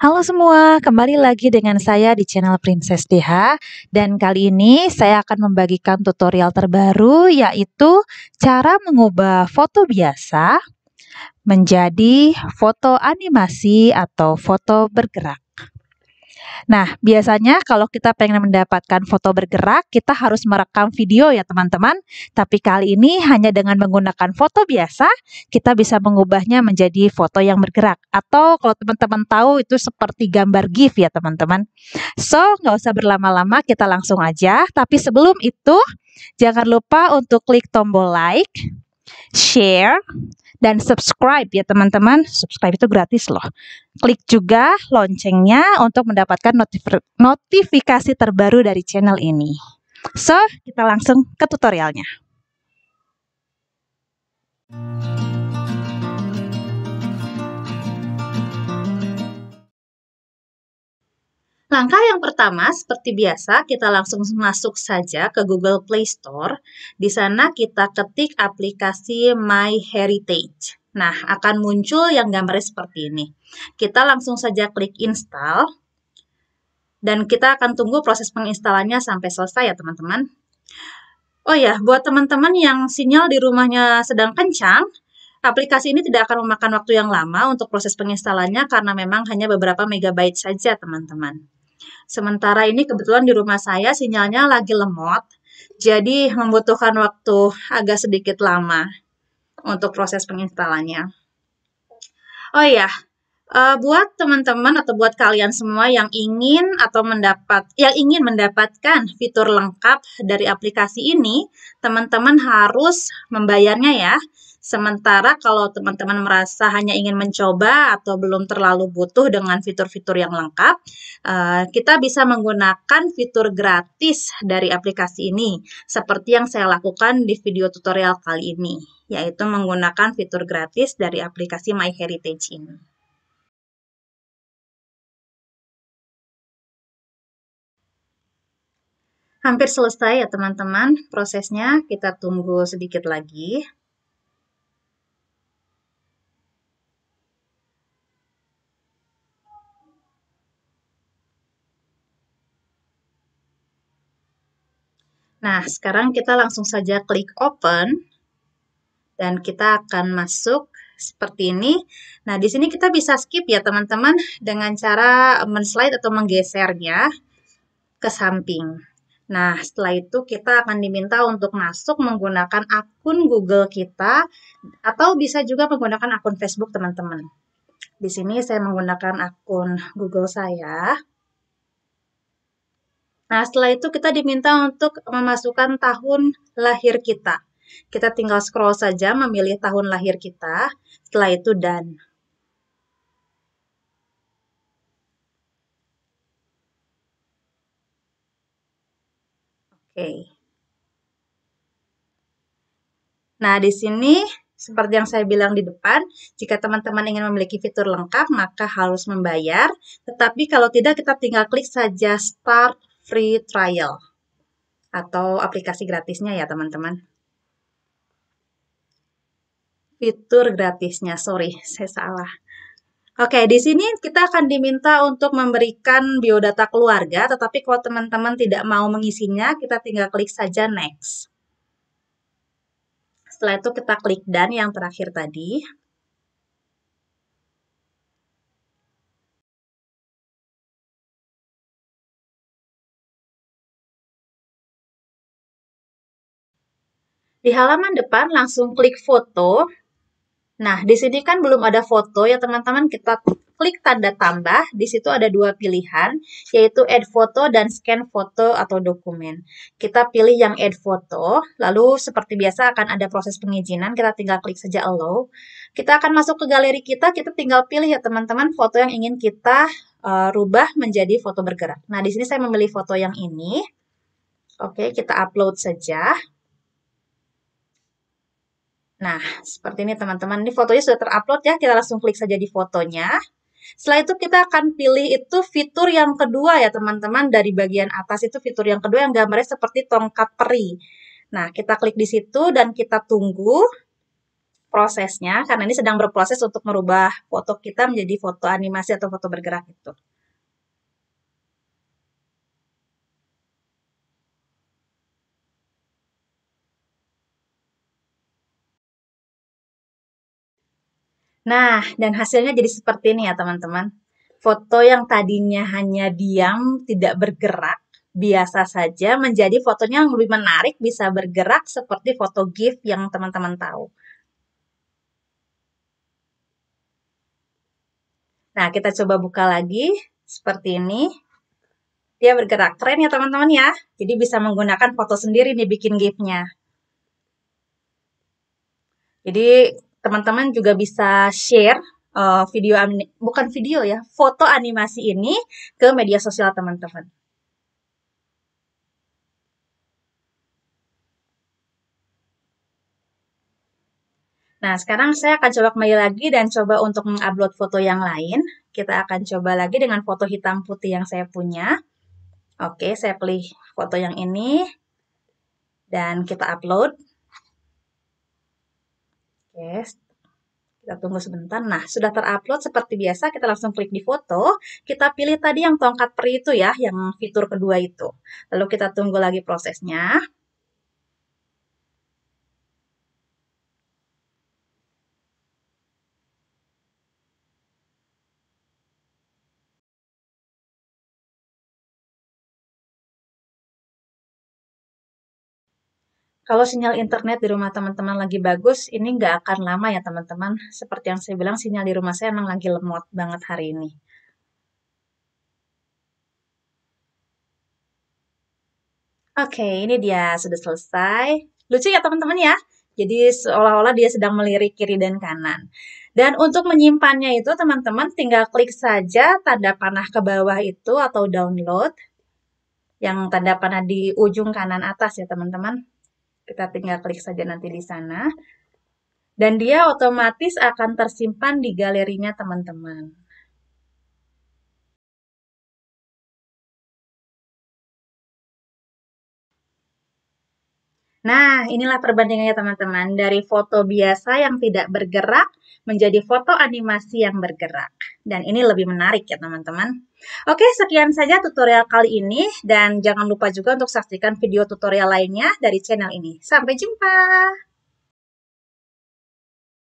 Halo semua, kembali lagi dengan saya di channel Princess DH dan kali ini saya akan membagikan tutorial terbaru yaitu cara mengubah foto biasa menjadi foto animasi atau foto bergerak. Nah, biasanya kalau kita pengen mendapatkan foto bergerak, kita harus merekam video ya teman-teman. Tapi kali ini hanya dengan menggunakan foto biasa, kita bisa mengubahnya menjadi foto yang bergerak. Atau kalau teman-teman tahu itu seperti gambar GIF ya teman-teman. So, nggak usah berlama-lama, kita langsung aja. Tapi sebelum itu, jangan lupa untuk klik tombol like, share, dan subscribe ya teman-teman. Subscribe itu gratis loh. Klik juga loncengnya untuk mendapatkan notif notifikasi terbaru dari channel ini. So, kita langsung ke tutorialnya. Thank you. Langkah yang pertama, seperti biasa, kita langsung masuk saja ke Google Play Store. Di sana kita ketik aplikasi My Heritage. Nah, akan muncul yang gambarnya seperti ini. Kita langsung saja klik install. Dan kita akan tunggu proses penginstalannya sampai selesai ya teman-teman. Oh ya, buat teman-teman yang sinyal di rumahnya sedang kencang, aplikasi ini tidak akan memakan waktu yang lama untuk proses penginstalannya karena memang hanya beberapa megabyte saja teman-teman. Sementara ini kebetulan di rumah saya sinyalnya lagi lemot, jadi membutuhkan waktu agak sedikit lama untuk proses penginstalannya. Oh iya, Uh, buat teman-teman atau buat kalian semua yang ingin atau mendapat yang ingin mendapatkan fitur lengkap dari aplikasi ini, teman-teman harus membayarnya ya. Sementara kalau teman-teman merasa hanya ingin mencoba atau belum terlalu butuh dengan fitur-fitur yang lengkap, uh, kita bisa menggunakan fitur gratis dari aplikasi ini, seperti yang saya lakukan di video tutorial kali ini, yaitu menggunakan fitur gratis dari aplikasi MyHeritage ini. Hampir selesai ya teman-teman prosesnya. Kita tunggu sedikit lagi. Nah, sekarang kita langsung saja klik open dan kita akan masuk seperti ini. Nah, di sini kita bisa skip ya teman-teman dengan cara men-slide atau menggesernya ke samping. Nah, setelah itu kita akan diminta untuk masuk menggunakan akun Google kita atau bisa juga menggunakan akun Facebook teman-teman. Di sini saya menggunakan akun Google saya. Nah, setelah itu kita diminta untuk memasukkan tahun lahir kita. Kita tinggal scroll saja memilih tahun lahir kita, setelah itu done. Nah, di sini seperti yang saya bilang di depan, jika teman-teman ingin memiliki fitur lengkap, maka harus membayar. Tetapi kalau tidak, kita tinggal klik saja Start Free Trial atau aplikasi gratisnya ya teman-teman. Fitur gratisnya, sorry, saya salah. Oke, di sini kita akan diminta untuk memberikan biodata keluarga, tetapi kalau teman-teman tidak mau mengisinya, kita tinggal klik saja next. Setelah itu kita klik dan yang terakhir tadi. Di halaman depan langsung klik foto Nah, di sini kan belum ada foto ya teman-teman. Kita klik tanda tambah. Di situ ada dua pilihan, yaitu add foto dan scan foto atau dokumen. Kita pilih yang add foto, lalu seperti biasa akan ada proses pengizinan. Kita tinggal klik saja allow. Kita akan masuk ke galeri kita, kita tinggal pilih ya teman-teman foto yang ingin kita uh, rubah menjadi foto bergerak. Nah, di sini saya memilih foto yang ini. Oke, kita upload saja. Nah, seperti ini teman-teman. Ini fotonya sudah terupload ya. Kita langsung klik saja di fotonya. Setelah itu kita akan pilih itu fitur yang kedua ya teman-teman. Dari bagian atas itu fitur yang kedua yang gambarnya seperti tongkat peri. Nah, kita klik di situ dan kita tunggu prosesnya. Karena ini sedang berproses untuk merubah foto kita menjadi foto animasi atau foto bergerak itu. Nah, dan hasilnya jadi seperti ini ya teman-teman. Foto yang tadinya hanya diam, tidak bergerak, biasa saja menjadi fotonya yang lebih menarik bisa bergerak seperti foto GIF yang teman-teman tahu. Nah, kita coba buka lagi seperti ini. Dia bergerak keren ya teman-teman ya. Jadi bisa menggunakan foto sendiri nih bikin GIF-nya. Jadi teman-teman juga bisa share uh, video bukan video ya, foto animasi ini ke media sosial teman-teman. Nah, sekarang saya akan coba kembali lagi dan coba untuk mengupload foto yang lain. Kita akan coba lagi dengan foto hitam putih yang saya punya. Oke, saya pilih foto yang ini. Dan kita upload podcast. Kita tunggu sebentar. Nah, sudah terupload seperti biasa. Kita langsung klik di foto. Kita pilih tadi yang tongkat peri itu ya, yang fitur kedua itu. Lalu kita tunggu lagi prosesnya. Kalau sinyal internet di rumah teman-teman lagi bagus, ini nggak akan lama ya teman-teman. Seperti yang saya bilang, sinyal di rumah saya emang lagi lemot banget hari ini. Oke, ini dia sudah selesai. Lucu ya teman-teman ya? Jadi seolah-olah dia sedang melirik kiri dan kanan. Dan untuk menyimpannya itu teman-teman tinggal klik saja tanda panah ke bawah itu atau download. Yang tanda panah di ujung kanan atas ya teman-teman. Kita tinggal klik saja nanti di sana. Dan dia otomatis akan tersimpan di galerinya teman-teman. Nah, inilah perbandingannya teman-teman dari foto biasa yang tidak bergerak menjadi foto animasi yang bergerak. Dan ini lebih menarik ya teman-teman. Oke, sekian saja tutorial kali ini dan jangan lupa juga untuk saksikan video tutorial lainnya dari channel ini. Sampai jumpa!